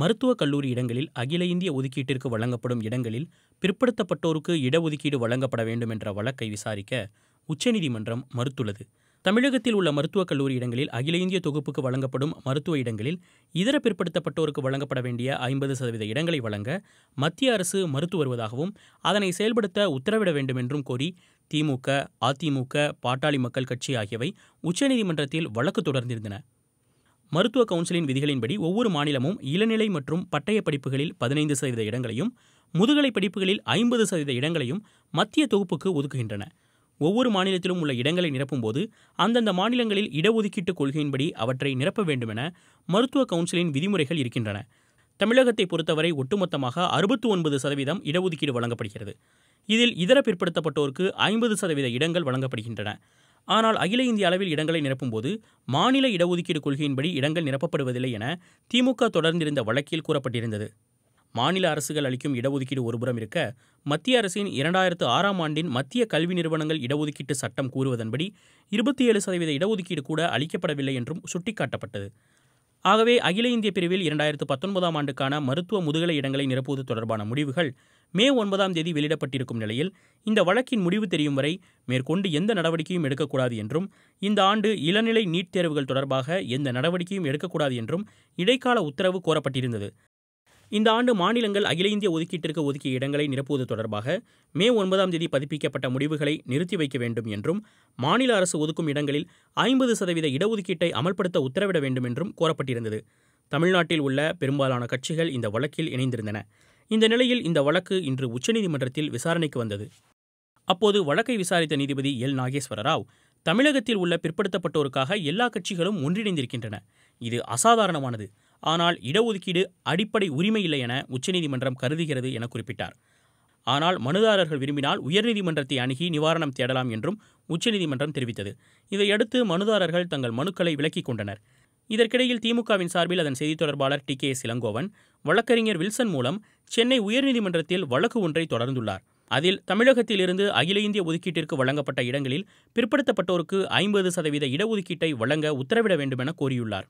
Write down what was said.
மருத்துவக் கல்லூரி இடங்களில் அகில இந்திய ஒதுக்கீட்டிற்கு வழங்கப்படும் இடங்களில் பிற்படுத்தப்பட்டோருக்கு இடஒதுக்கீடு வழங்கப்பட வேண்டும் என்ற வழக்கை விசாரிக்க உச்சநீதிமன்றம் மறுத்துள்ளது தமிழகத்தில் உள்ள மருத்துவக் கல்லூரி இடங்களில் அகில இந்திய தொகுப்புக்கு வழங்கப்படும் மருத்துவ இடங்களில் இதர பிற்படுத்தப்பட்டோருக்கு வழங்கப்பட வேண்டிய ஐம்பது சதவீத இடங்களை வழங்க மத்திய அரசு மறுத்து வருவதாகவும் அதனை செயல்படுத்த உத்தரவிட வேண்டும் என்றும் கோரி திமுக அதிமுக பாட்டாளி மக்கள் கட்சி ஆகியவை உச்சநீதிமன்றத்தில் வழக்கு தொடர்ந்திருந்தன மருத்துவ கவுன்சிலின் விதிகளின்படி ஒவ்வொரு மாநிலமும் இளநிலை மற்றும் பட்டய படிப்புகளில் பதினைந்து சதவீத இடங்களையும் முதுகலை படிப்புகளில் ஐம்பது சதவீத இடங்களையும் மத்திய தொகுப்புக்கு ஒதுக்குகின்றன ஒவ்வொரு மாநிலத்திலும் உள்ள இடங்களை நிரப்பும்போது அந்தந்த மாநிலங்களில் இடஒதுக்கீட்டுக் கொள்கையின்படி அவற்றை நிரப்ப வேண்டுமென மருத்துவ கவுன்சிலின் விதிமுறைகள் இருக்கின்றன தமிழகத்தை பொறுத்தவரை ஒட்டுமொத்தமாக அறுபத்து ஒன்பது சதவீதம் இடஒதுக்கீடு வழங்கப்படுகிறது இதில் இதர பிற்படுத்தப்பட்டோருக்கு ஐம்பது சதவீத இடங்கள் வழங்கப்படுகின்றன ஆனால் அகில இந்திய அளவில் இடங்களை நிரப்பும்போது மாநில இடஒதுக்கீடு கொள்கையின்படி இடங்கள் நிரப்பப்படுவதில்லை என திமுக தொடர்ந்திருந்த வழக்கில் கூறப்பட்டிருந்தது மாநில அரசுகள் அளிக்கும் இடஒதுக்கீடு ஒருபுறம் இருக்க மத்திய அரசின் இரண்டாயிரத்து ஆறாம் ஆண்டின் மத்திய கல்வி நிறுவனங்கள் இடஒதுக்கீட்டு சட்டம் கூறுவதன்படி இருபத்தி ஏழு சதவீத இடஒதுக்கீடு கூட அளிக்கப்படவில்லை என்றும் சுட்டிக்காட்டப்பட்டது ஆகவே அகில இந்திய பிரிவில் இரண்டாயிரத்து பத்தொன்பதாம் ஆண்டுக்கான மருத்துவ முதுகலை இடங்களை நிரப்புவது தொடர்பான முடிவுகள் மே ஒன்பதாம் தேதி வெளியிடப்பட்டிருக்கும் நிலையில் இந்த வழக்கின் முடிவு தெரியும் வரை மேற்கொண்டு எந்த நடவடிக்கையும் எடுக்கக்கூடாது என்றும் இந்த ஆண்டு இளநிலை நீட் தேர்வுகள் தொடர்பாக எந்த நடவடிக்கையும் எடுக்கக்கூடாது என்றும் இடைக்கால உத்தரவு கோரப்பட்டிருந்தது இந்த ஆண்டு மாநிலங்கள் அகில இந்திய ஒதுக்கீட்டிற்கு ஒதுக்கிய இடங்களை நிரப்புவது தொடர்பாக மே ஒன்பதாம் தேதி பதிப்பிக்கப்பட்ட முடிவுகளை நிறுத்தி வைக்க வேண்டும் என்றும் மாநில அரசு ஒதுக்கும் இடங்களில் ஐம்பது சதவீத இடஒதுக்கீட்டை அமல்படுத்த உத்தரவிட வேண்டும் என்றும் கோரப்பட்டிருந்தது தமிழ்நாட்டில் உள்ள பெரும்பாலான கட்சிகள் இந்த வழக்கில் இணைந்திருந்தன இந்த நிலையில் இந்த வழக்கு இன்று உச்சநீதிமன்றத்தில் விசாரணைக்கு வந்தது அப்போது வழக்கை விசாரித்த நீதிபதி எல் நாகேஸ்வர ராவ் தமிழகத்தில் உள்ள பிற்படுத்தப்பட்டோருக்காக எல்லா கட்சிகளும் ஒன்றிணைந்திருக்கின்றன இது அசாதாரணமானது ஆனால் இடஒதுக்கீடு அடிப்படை உரிமை இல்லை என உச்சநீதிமன்றம் கருதுகிறது என குறிப்பிட்டார் ஆனால் மனுதாரர்கள் விரும்பினால் உயர்நீதிமன்றத்தை அணுகி நிவாரணம் தேடலாம் என்றும் உச்சநீதிமன்றம் தெரிவித்தது இதையடுத்து மனுதாரர்கள் தங்கள் மனுக்களை விலக்கிக் கொண்டனர் இதற்கிடையில் திமுகவின் சார்பில் அதன் செய்தித் தொடர்பாளர் டி கே இளங்கோவன் வழக்கறிஞர் வில்சன் மூலம் சென்னை உயர்நீதிமன்றத்தில் வழக்கு ஒன்றை தொடர்ந்துள்ளார் அதில் தமிழகத்திலிருந்து அகில இந்திய ஒதுக்கீட்டிற்கு வழங்கப்பட்ட இடங்களில் பிற்படுத்தப்பட்டோருக்கு ஐம்பது சதவீத இடஒதுக்கீட்டை வழங்க உத்தரவிட வேண்டுமென கோரியுள்ளார்